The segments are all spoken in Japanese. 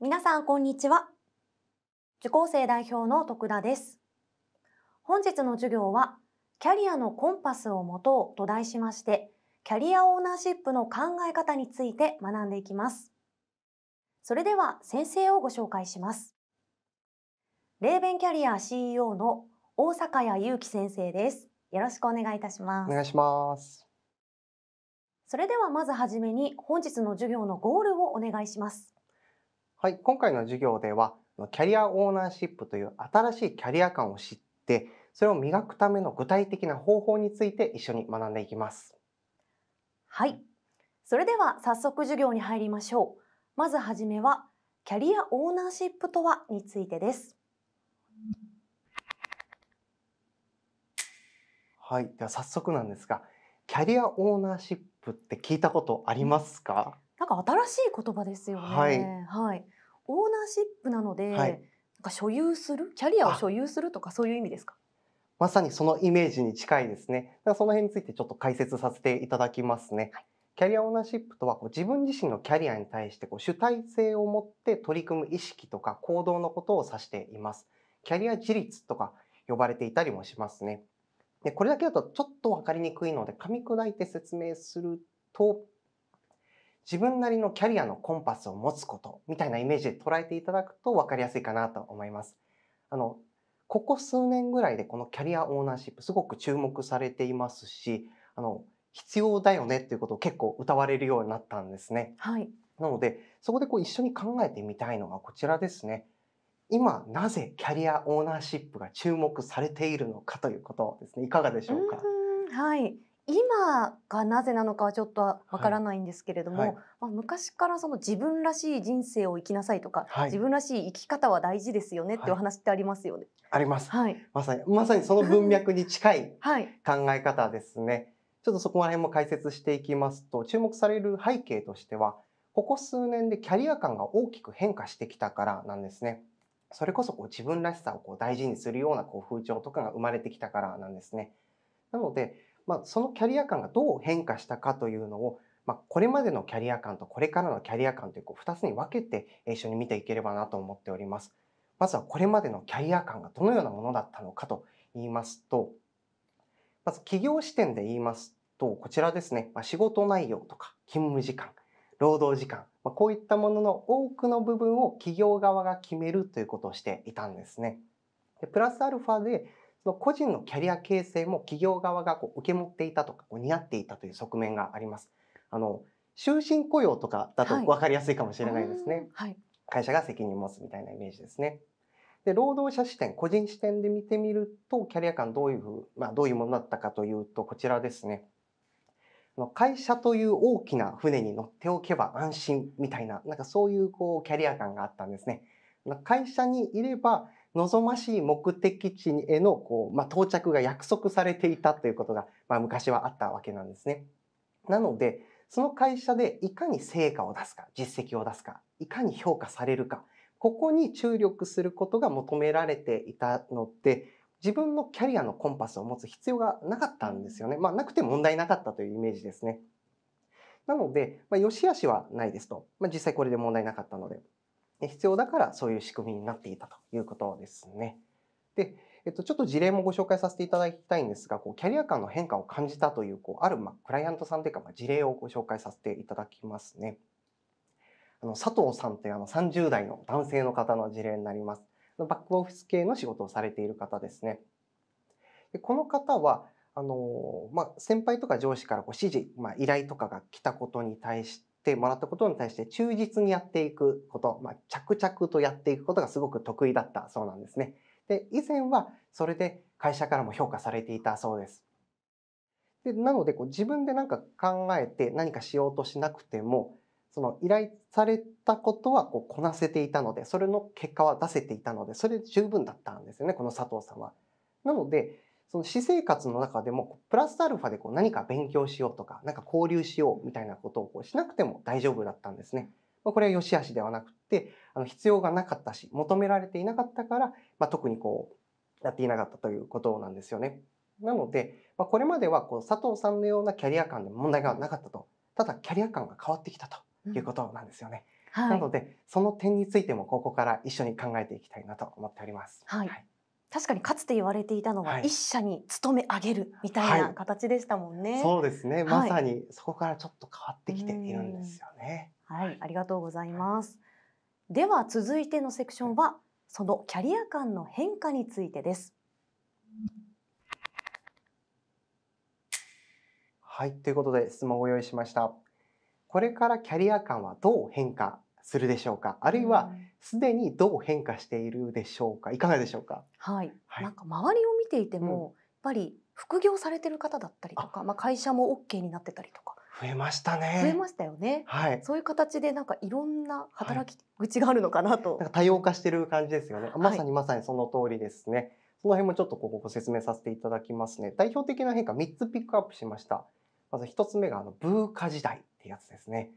皆さんこんにちは受講生代表の徳田です本日の授業はキャリアのコンパスを持とうと題しましてキャリアオーナーシップの考え方について学んでいきますそれでは先生をご紹介しますレーベンキャリア CEO の大阪谷祐樹先生です。よろしくお願いいたします。お願いします。それではまずはじめに本日の授業のゴールをお願いします。はい、今回の授業ではキャリアオーナーシップという新しいキャリア感を知ってそれを磨くための具体的な方法について一緒に学んでいきます。はい、それでは早速授業に入りましょう。まずはじめはキャリアオーナーシップとはについてです。はい、では早速なんですが、キャリアオーナーシップって聞いたことありますか？なんか新しい言葉ですよね。はい、はい、オーナーシップなので、はい、なんか所有する、キャリアを所有するとかそういう意味ですか？まさにそのイメージに近いですね。だからその辺についてちょっと解説させていただきますね。はい、キャリアオーナーシップとはこう自分自身のキャリアに対してこう主体性を持って取り組む意識とか行動のことを指しています。キャリア自立とか呼ばれていたりもしますね。でこれだけだとちょっと分かりにくいので噛み砕いて説明すると自分なりのキャリアのコンパスを持つことみたいなイメージで捉えていただくと分かりやすいかなと思います。あのここ数年ぐらいでこのキャリアオーナーシップすごく注目されていますしあの必要だよねっていうことを結構歌われるようになったんですね。はい、なのでそこでこう一緒に考えてみたいのがこちらですね。今なぜキャリアオーナーシップが注目されているのかということですねいかがでしょうかはい今がなぜなのかはちょっとわからないんですけれども、はいはい、まあ、昔からその自分らしい人生を生きなさいとか、はい、自分らしい生き方は大事ですよねってお話ってありますよね。あります、はいまさにまさにその文脈に近い、はい考え方ですね。ちょっとそこら辺も解説していきますと注目される背景としてはここ数年でキャリア感が大きく変化してきたからなんですね。それこそこう自分らしさをこう大事にするようなこう風潮とかが生まれてきたからなんですね。なので、まあ、そのキャリア感がどう変化したかというのを、まあ、これまでのキャリア感とこれからのキャリア感というこう2つに分けて一緒に見ていければなと思っております。まずはこれまでのキャリア感がどのようなものだったのかと言いますと、まず企業視点で言いますと、こちらですね、まあ、仕事内容とか勤務時間、労働時間、まあ、こういったものの多くの部分を企業側が決めるということをしていたんですね。でプラスアルファでその個人のキャリア形成も企業側がこう受け持っていたとかこう似合っていたという側面があります。あの終身雇用とかだと分かりやすいかもしれないですね。はい、会社が責任を持つみたいなイメージですね。で労働者視点個人視点で見てみるとキャリア感どういうふう、まあ、どういうものだったかというとこちらですね。会社という大きな船に乗っておけば安心みたいな、なんかそういうこうキャリア感があったんですね。会社にいれば望ましい目的地へのこう、まあ、到着が約束されていたということが、まあ、昔はあったわけなんですね。なので、その会社でいかに成果を出すか、実績を出すか、いかに評価されるか、ここに注力することが求められていたので、自分のキャリアのコンパスを持つ必要がなかったんですよね。まあ、なくて問題なかったというイメージですね。なので、まあ、良し悪しはないですと。まあ、実際これで問題なかったので。必要だからそういう仕組みになっていたということですね。で、えっと、ちょっと事例もご紹介させていただきたいんですが、こうキャリア間の変化を感じたという、こうあるまあクライアントさんというか、まあ、事例をご紹介させていただきますね。あの佐藤さんというあの30代の男性の方の事例になります。バックオフィス系の仕事をされている方ですね。でこの方はあの、まあ、先輩とか上司からこう指示、まあ、依頼とかが来たことに対してもらったことに対して忠実にやっていくこと、まあ、着々とやっていくことがすごく得意だったそうなんですね。で以前はそれで会社からも評価されていたそうです。でなのでこう自分で何か考えて何かしようとしなくてもその依頼されたことはこうこなせていたので、それの結果は出せていたので、それで十分だったんですよね、この佐藤さんは。なので、その私生活の中でも、プラスアルファでこう何か勉強しようとか、何か交流しようみたいなことをこうしなくても大丈夫だったんですね。まこれは良し悪しではなくて、あの必要がなかったし、求められていなかったから、まあ、特にこう、やっていなかったということなんですよね。なので、まあ、これまではこう佐藤さんのようなキャリア感で問題がなかったと。ただ、キャリア感が変わってきたと。いうことなんですよね。うんはい、なのでその点についてもここから一緒に考えていきたいなと思っております。はい、はい、確かにかつて言われていたのは、一社に勤め上げるみたいな形でしたもんね。はい、そうですね。まさにそこからちょっと変わってきているんですよね。はい、ありがとうございます。では続いてのセクションは、そのキャリア間の変化についてです。はい、ということで質問をご用意しました。これからキャリア感はどう変化するでしょうかあるいはすでにどう変化しているでしょうかいかがでしょうか、はい、はい、なんか周りを見ていても、うん、やっぱり副業されてる方だったりとかまあ、会社も OK になってたりとか増えましたね。増えましたよね。はい。そういう形でなんかいろんな働き口があるのかなと。はい、なんか多様化してる感じですよね。まさにまさにその通りですね。はい、その辺もちょっとここご説明させていただきますね。代表的な変化3つピックアップしました。まず1つ目があのブーカ時代やつですね。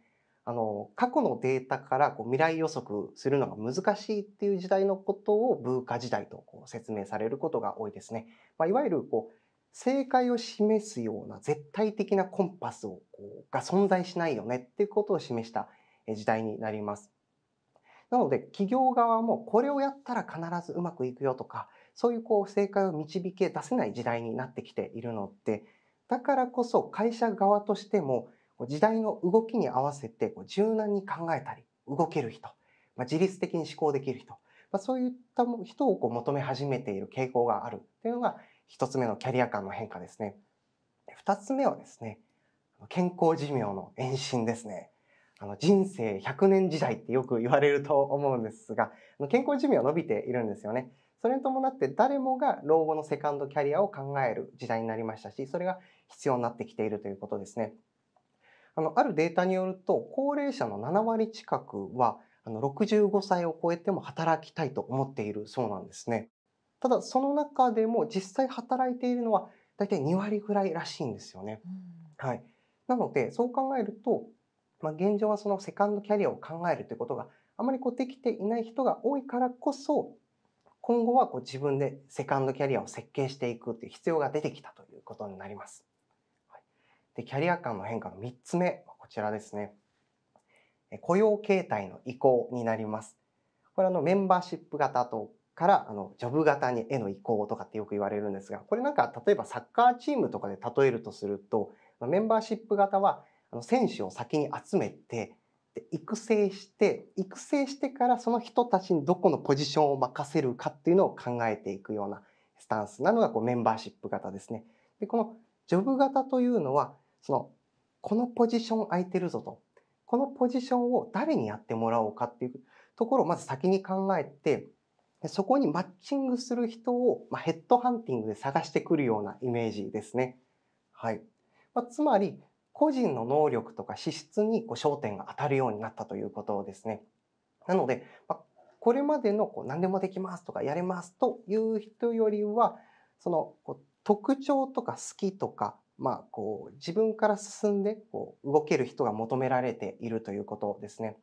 あの過去のデータからこう未来予測するのが難しいっていう時代のことを文化時代とこう説明されることが多いですね。まあ、いわゆるこう正解を示すような絶対的なコンパスをこうが存在しないよねっていうことを示した時代になります。なので企業側もこれをやったら必ずうまくいくよとかそういうこう正解を導け出せない時代になってきているのでだからこそ会社側としても時代の動きに合わせてこう柔軟に考えたり動ける人、まあ、自律的に思考できる人、まあ、そういった人をこう求め始めている傾向があるというのが1つ目のキャリア間の変化ですね。2つ目はですね健康寿命の延伸ですね。あの人生100年時代ってよく言われると思うんですが健康寿命は伸びているんですよね。それに伴って誰もが老後のセカンドキャリアを考える時代になりましたしそれが必要になってきているということですね。あのあるデータによると高齢者の7割近くはあの65歳を超えても働きたいと思っているそうなんですね。ただその中でも実際働いているのはたい2割ぐらいらしいんですよね。うん、はい、なのでそう考えると、まあ、現状はそのセカンドキャリアを考えるということがあまりこうできていない人が多いからこそ今後はこう自分でセカンドキャリアを設計していくという必要が出てきたということになります。で、キャリア間の変化の3つ目、こちらですね。雇用形態の移行になります。これあのメンバーシップ型とからあのジョブ型にへの移行とかってよく言われるんですが、これなんか例えばサッカーチームとかで例えるとすると、メンバーシップ型はあの選手を先に集めて、で育成して育成してからその人たちにどこのポジションを任せるかっていうのを考えていくようなスタンスなのがこうメンバーシップ型ですね。でこのジョブ型というのはその、このポジション空いてるぞと、このポジションを誰にやってもらおうかっていうところをまず先に考えて、そこにマッチングする人を、まあ、ヘッドハンティングで探してくるようなイメージですね。はい。まあ、つまり、個人の能力とか資質にこう焦点が当たるようになったということですね。なので、まあ、これまでのこう何でもできますとかやれますという人よりは、そのこう特徴とか好きとかまあ、こう自分から進んでこう動ける人が求められているということですね。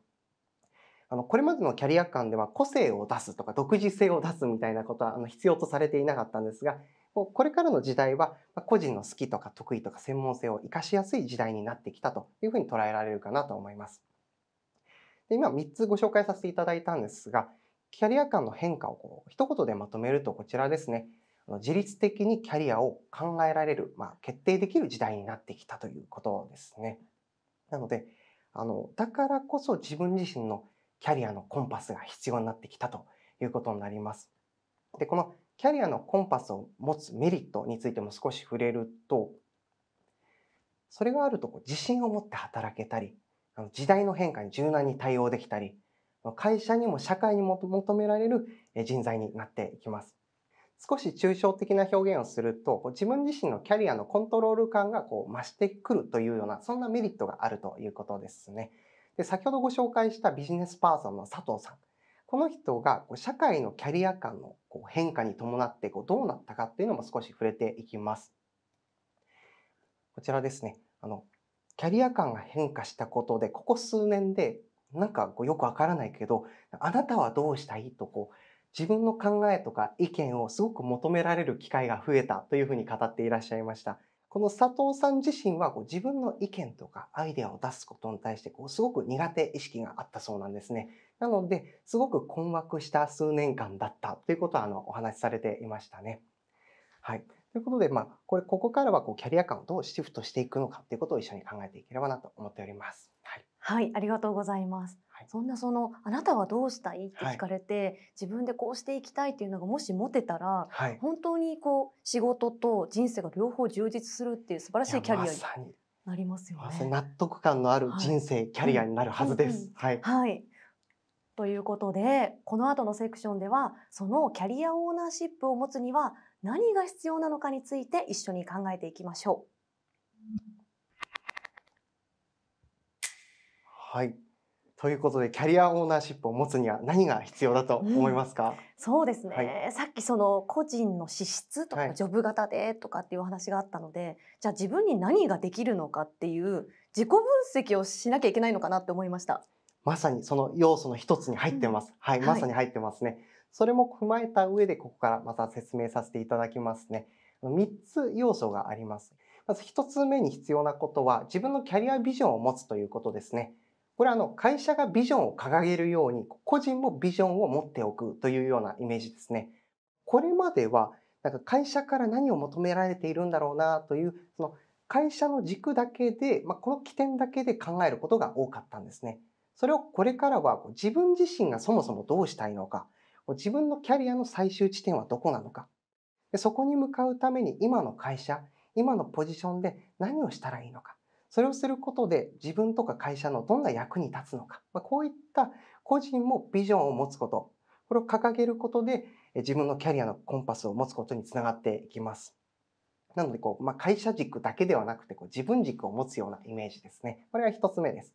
あのこれまでのキャリア間では個性を出すとか独自性を出すみたいなことはあの必要とされていなかったんですがこれからの時代は個人の好きとか得意とか専門性を生かしやすい時代になってきたというふうに捉えられるかなと思います。で今3つご紹介させていただいたんですがキャリア間の変化をこう一言でまとめるとこちらですね。自律的にキャリアを考えられる、まあ、決定できる時代になってきたということですね。なのであのだからこそ自分自身のキャリアのコンパスが必要になってきたということになります。でこのキャリアのコンパスを持つメリットについても少し触れるとそれがあると自信を持って働けたり時代の変化に柔軟に対応できたり会社にも社会にも求められる人材になっていきます。少し抽象的な表現をすると、自分自身のキャリアのコントロール感がこう増してくるというような、そんなメリットがあるということですね。で、先ほどご紹介したビジネスパーソンの佐藤さん。この人が社会のキャリア感の変化に伴ってどうなったかっていうのも少し触れていきます。こちらですね。あの、キャリア感が変化したことで、ここ数年で、なんかよくわからないけど、あなたはどうしたいとこう、自分の考えとか意見をすごく求められる機会が増えたというふうに語っていらっしゃいました。この佐藤さん自身はこう自分の意見とかアイデアを出すことに対してこうすごく苦手意識があったそうなんですね。なので、すごく困惑した数年間だったということはあのお話しされていましたね。はい。ということで、まあ、これ、ここからはこうキャリア感をどうシフトしていくのかということを一緒に考えていければなと思っております。はい。はい、ありがとうございます。そんなその「あなたはどうしたい?」って聞かれて、はい、自分でこうしていきたいっていうのがもし持てたら、はい、本当にこう仕事と人生が両方充実するっていう素晴らしいキャリアになりますよね。ま、納得感のある人生、キャリアになるはずです。はい、はいということでこの後のセクションではそのキャリアオーナーシップを持つには何が必要なのかについて一緒に考えていきましょう。はいということでキャリアオーナーシップを持つには何が必要だと思いますか、うん、そうですね、はい、さっきその個人の資質とかジョブ型でとかっていうお話があったので、はい、じゃあ自分に何ができるのかっていう自己分析をしなきゃいけないのかなって思いましたまさにその要素の一つに入ってます、うん、はい、はい、まさに入ってますね、それも踏まえた上でここからまた説明させていただきますね3つ要素がありますまず1つ目に必要なことは自分のキャリアビジョンを持つということですねこれはあの会社がビジョンを掲げるように個人もビジョンを持っておくというようなイメージですね。これまではなんか会社から何を求められているんだろうなというその会社の軸だけで、まあ、この起点だけで考えることが多かったんですね。それをこれからは自分自身がそもそもどうしたいのか自分のキャリアの最終地点はどこなのかそこに向かうために今の会社今のポジションで何をしたらいいのかそれをすることで自分とか会社のどんな役に立つのか、まあ、こういった個人もビジョンを持つこと、これを掲げることで自分のキャリアのコンパスを持つことにつながっていきます。なのでこう、まあ、会社軸だけではなくてこう自分軸を持つようなイメージですね。これが1つ目です。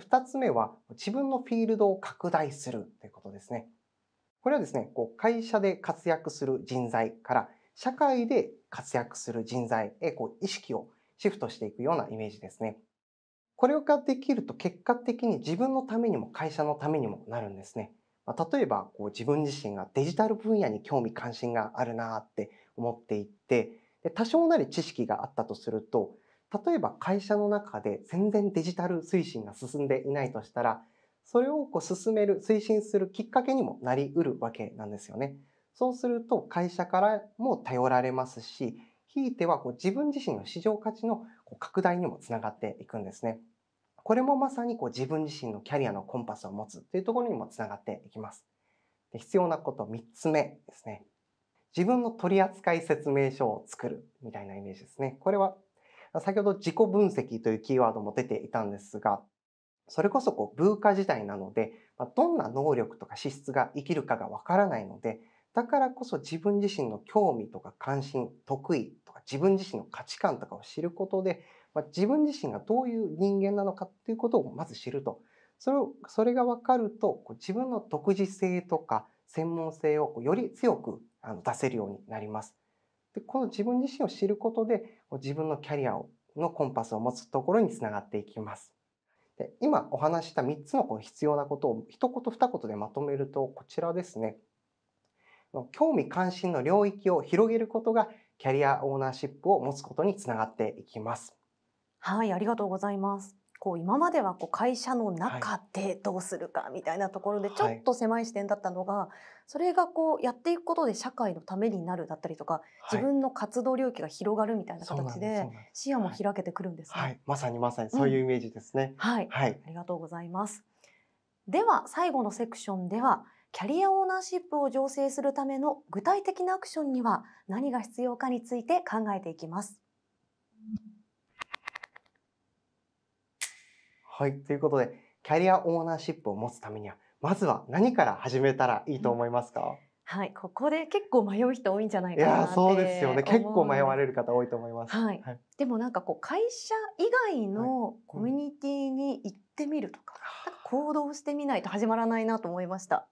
2つ目は自分のフィールドを拡大するということですね。これはですね、こう会社で活躍する人材から社会で活躍する人材へこう意識をシフトしていくようなイメージですね。これができると結果的に自分のためにも会社のためにもなるんですね。まあ、例えばこう自分自身がデジタル分野に興味関心があるなって思っていってで多少なり知識があったとすると例えば会社の中で全然デジタル推進が進んでいないとしたらそれをこう進める推進するきっかけにもなり得るわけなんですよね。そうすると会社からも頼られますしひいてはこう自分自身の市場価値のこう拡大にもつながっていくんですね。これもまさにこう自分自身のキャリアのコンパスを持つというところにもつながっていきます。で必要なこと3つ目ですね。自分の取扱説明書を作るみたいなイメージですね。これは先ほど自己分析というキーワードも出ていたんですが、それこそこう文化時代なので、どんな能力とか資質が生きるかがわからないので、だからこそ自分自身の興味とか関心、得意か自分自身の価値観とかを知ることで、まあ、自分自身がどういう人間なのかっていうことをまず知るとそれをそれが分かるとこう自分の独自性とか専門性をこうより強くあの出せるようになります。でこの自分自身を知ることで自分のキャリアをのコンパスを持つところにつながっていきます。で今お話した3つのこの必要なことを一言二言でまとめるとこちらですね。興味関心の領域を広げることがキャリアオーナーシップを持つことにつながっていきます。はい、ありがとうございます。こう今まではこう会社の中でどうするかみたいなところでちょっと狭い視点だったのが、はい、それがこうやっていくことで社会のためになるだったりとか、自分の活動領域が広がるみたいな形で視野も開けてくるんですね、はいはい、まさにまさにそういうイメージですね、うん、はい、ありがとうございますでは最後のセクションではキャリアオーナーシップを醸成するための具体的なアクションには何が必要かについて考えていきます。はい、ということで、キャリアオーナーシップを持つためには、まずは何から始めたらいいと思いますか、うんはい、ここで結構迷う人多いんじゃないかなってそうですよね。結構迷われる方多いと思います。はい。はい、でもなんかこう会社以外のコミュニティに行ってみるとか、はいうん、行動してみないと始まらないなと思いました。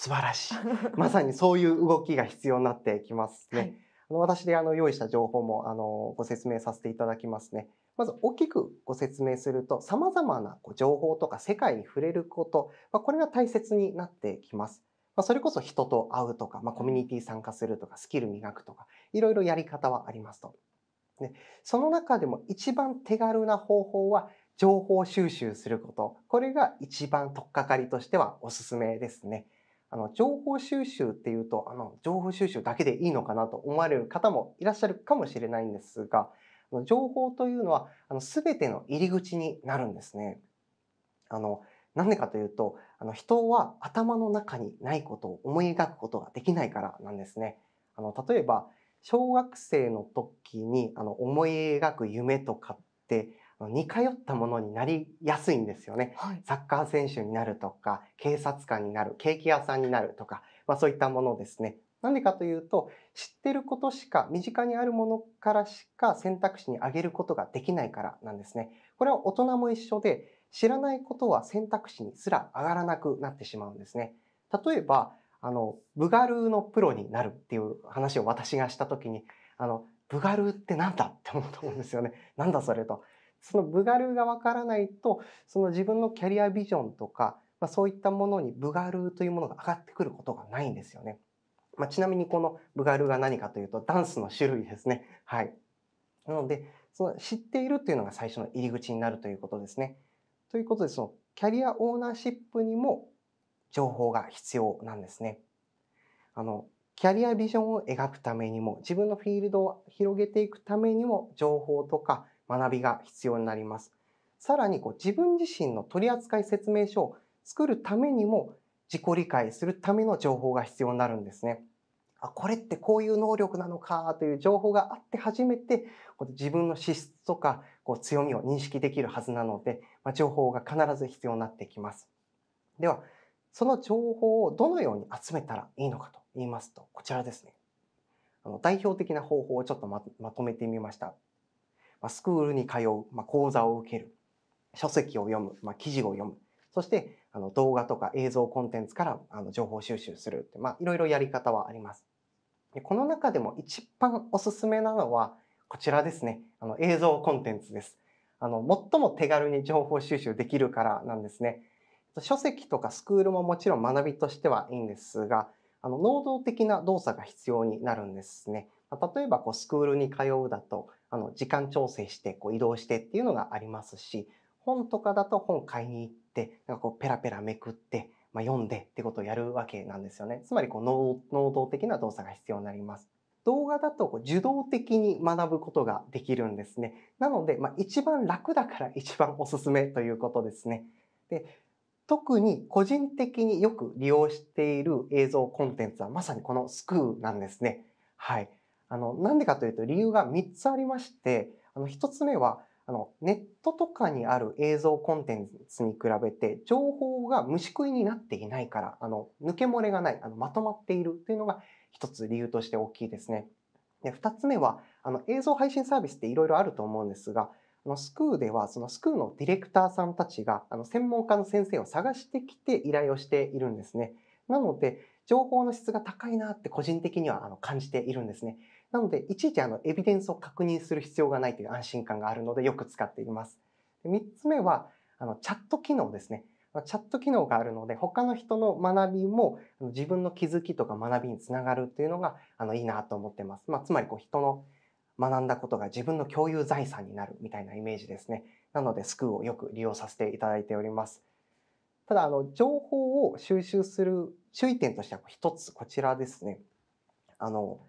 素晴らしい。まさにそういう動きが必要になってきますね。はい、あの私であの用意した情報もあのご説明させていただきますね。まず大きくご説明すると、様々なこう情報とか世界に触れること、まこれが大切になってきます。まそれこそ人と会うとか、まコミュニティ参加するとか、スキル磨くとか、いろいろやり方はありますと。ね、その中でも一番手軽な方法は、情報収集すること。これが一番とっかかりとしてはおすすめですね。あの情報収集っていうとあの情報収集だけでいいのかなと思われる方もいらっしゃるかもしれないんですが情報というのはあの全ての入り口になるんですね。あのなんでかというとあの人は頭の中にないことを思い描くことができないからなんですね。あの例えば小学生の時にあの思い描く夢とかって似通ったものになりやすいんですよね、はい、サッカー選手になるとか警察官になるケーキ屋さんになるとか、まあ、そういったものですねなんでかというと知ってることしか身近にあるものからしか選択肢に挙げることができないからなんですねこれは大人も一緒で知らないことは選択肢にすら上がらなくなってしまうんですね例えばあのブガルーのプロになるっていう話を私がした時にあのブガルーってなんだって思うと思うんですよねなんだそれとそのブガルーがわからないとその自分のキャリアビジョンとか、まあ、そういったものにブガルーというものが上がってくることがないんですよね。まあ、ちなみにこのブガルーが何かというとダンスの種類ですね。はい。なのでその知っているというのが最初の入り口になるということですね。ということでそのキャリアオーナーシップにも情報が必要なんですね。あのキャリアビジョンを描くためにも自分のフィールドを広げていくためにも情報とか学びが必要になります。さらにこう自分自身の取扱説明書を作るためにも自己理解するための情報が必要になるんですね。あ、これってこういう能力なのかという情報があって初めて自分の資質とかこう強みを認識できるはずなので、まあ、情報が必ず必要になってきます。では、その情報をどのように集めたらいいのかと言いますと、こちらですね。あの代表的な方法をちょっとまとめてみました。まあ、スクールに通う、まあ、講座を受ける、書籍を読む、まあ、記事を読む、そしてあの動画とか映像コンテンツからあの情報収集するって、まあ、いろいろやり方はあります。でこの中でも一番おすすめなのはこちらですね。あの映像コンテンツです。あの最も手軽に情報収集できるからなんですね。書籍とかスクールももちろん学びとしてはいいんですが、あの能動的な動作が必要になるんですね。例えばこうスクールに通うだとあの時間調整してこう移動してっていうのがありますし本とかだと本買いに行ってなんかこうペラペラめくって、まあ、読んでってことをやるわけなんですよねつまりこう能動的な動作が必要になります。動画だとこう受動的に学ぶことができるんですね。なので、まあ、一番楽だから一番おすすめということですね。で特に個人的によく利用している映像コンテンツはまさにこのスクーなんですね。はい。あの、なんでかというと理由が3つありまして、あの、1つ目は、あの、ネットとかにある映像コンテンツに比べて、情報が虫食いになっていないから、あの、抜け漏れがない、あの、まとまっているというのが一つ理由として大きいですね。で、二つ目は、あの、映像配信サービスっていろいろあると思うんですが、あの、スクーでは、そのスクーのディレクターさんたちが、あの、専門家の先生を探してきて依頼をしているんですね。なので、情報の質が高いなって個人的には感じているんですね。なので、いちいちあのエビデンスを確認する必要がないという安心感があるので、よく使っています。3つ目は、あのチャット機能ですね。チャット機能があるので、他の人の学びも自分の気づきとか学びにつながるというのがあのいいなと思ってます。まあ、つまりこう人の学んだことが自分の共有財産になるみたいなイメージですね。なので、スクーをよく利用させていただいております。ただ、あの、情報を収集する注意点としては一つこちらですね。あの、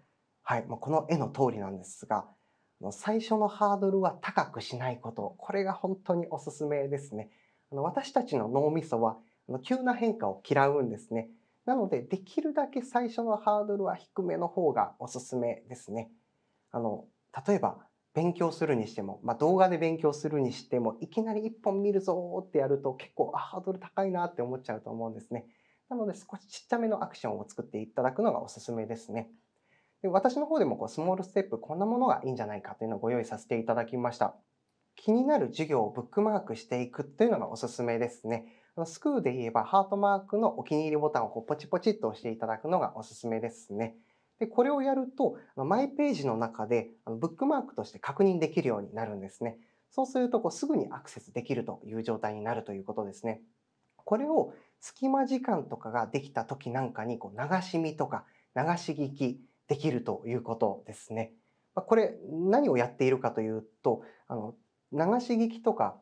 はい、もうこの絵の通りなんですが、最初のハードルは高くしないこと、これが本当におすすめですね。あの私たちの脳みそは急な変化を嫌うんですね。なので、できるだけ最初のハードルは低めの方がおすすめですね。あの、例えば、勉強するにしても、まあ、動画で勉強するにしても、いきなり一本見るぞってやると結構、ハードル高いなって思っちゃうと思うんですね。なので、少しちっちゃめのアクションを作っていただくのがおすすめですね。で私の方でもこうスモールステップこんなものがいいんじゃないかというのをご用意させていただきました。気になる授業をブックマークしていくというのがおすすめですね。スクーで言えばハートマークのお気に入りボタンをポチポチっと押していただくのがおすすめですね。で、これをやると、マイページの中でブックマークとして確認できるようになるんですね。そうするとこうすぐにアクセスできるという状態になるということですね。これを隙間時間とかができた時なんかにこう流し見とか流し聞き、できるということですね。これ何をやっているかというとあの流し聞きとか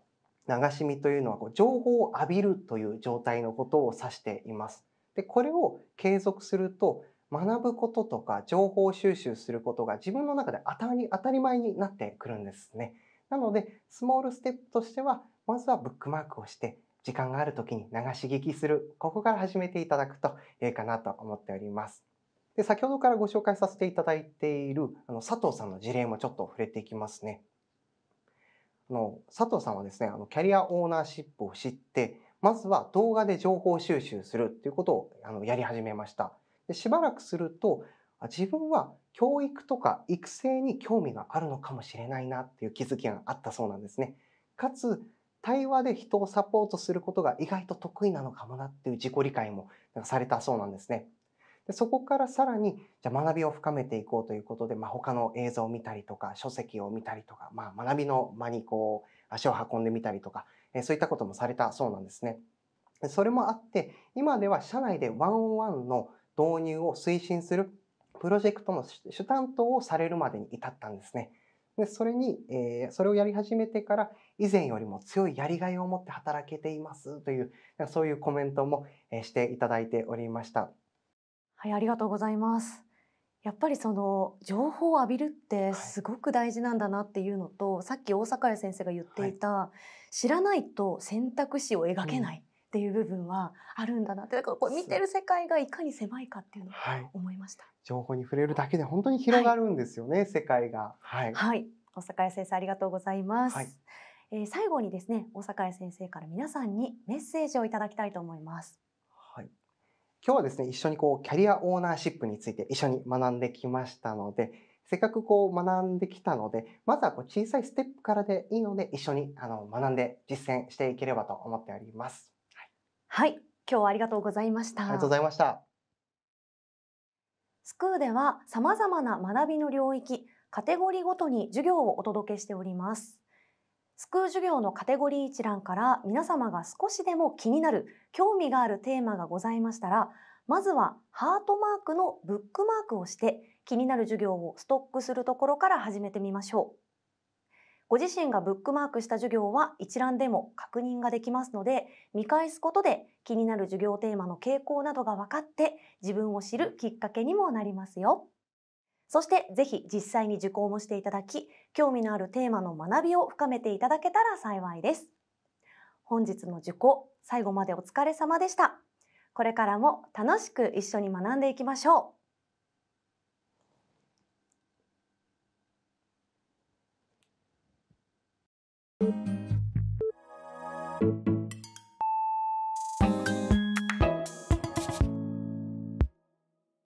流し見というのはこう情報を浴びるという状態のことを指しています。でこれを継続すると学ぶこととか情報収集することが自分の中で当たり当たり前になってくるんですね。なのでスモールステップとしてはまずはブックマークをして時間がある時に流し聞きするここから始めていただくと良いかなと思っております。で先ほどからご紹介させていただいているあの佐藤さんの事例もちょっと触れていきますね。あの佐藤さんはですねあのキャリアオーナーシップを知ってまずは動画で情報収集するっていうことをあのやり始めました。でしばらくすると自分は教育とか育成に興味があるのかもしれないなっていう気づきがあったそうなんですね。かつ対話で人をサポートすることが意外と得意なのかもなっていう自己理解もされたそうなんですね。でそこからさらにじゃ学びを深めていこうということで、まあ、他の映像を見たりとか書籍を見たりとか、まあ、学びの間にこう足を運んでみたりとか、えそういったこともされたそうなんですね。それもあって今では社内でワンオンワンの導入を推進するプロジェクトの主担当をされるまでに至ったんですね。でそれに、えー、それをやり始めてから以前よりも強いやりがいを持って働けていますというそういうコメントも、えしていただいておりました。はい、ありがとうございます。やっぱりその情報を浴びるってすごく大事なんだなっていうのと、はい、さっき大阪屋先生が言っていた、はい、知らないと選択肢を描けない、っていう部分はあるんだなって、うん、だからこれ見てる世界がいかに狭いかっていうのを思いました、はい、情報に触れるだけで本当に広がるんですよね、世界がはい、大阪屋先生ありがとうございます、えー、最後にですね大阪屋先生から皆さんにメッセージをいただきたいと思います今日はですね、一緒にこう、キャリアオーナーシップについて一緒に学んできましたので、せっかくこう学んできたので、まずはこう小さいステップからでいいので、一緒にあの学んで実践していければと思っております。はい、はい、今日はありがとうございました。ありがとうございました。スクーではさまざまな学びの領域、カテゴリーごとに授業をお届けしております。スクー授業のカテゴリー一覧から皆様が少しでも気になる、興味があるテーマがございましたら、まずはハートマークのブックマークをして気になる授業をストックするところから始めてみましょう。ご自身がブックマークした授業は一覧でも確認ができますので、見返すことで気になる授業テーマの傾向などが分かって自分を知るきっかけにもなりますよ。そしてぜひ実際に受講もしていただき、興味のあるテーマの学びを深めていただけたら幸いです。本日の受講、最後までお疲れ様でした。これからも楽しく一緒に学んでいきましょう。thank you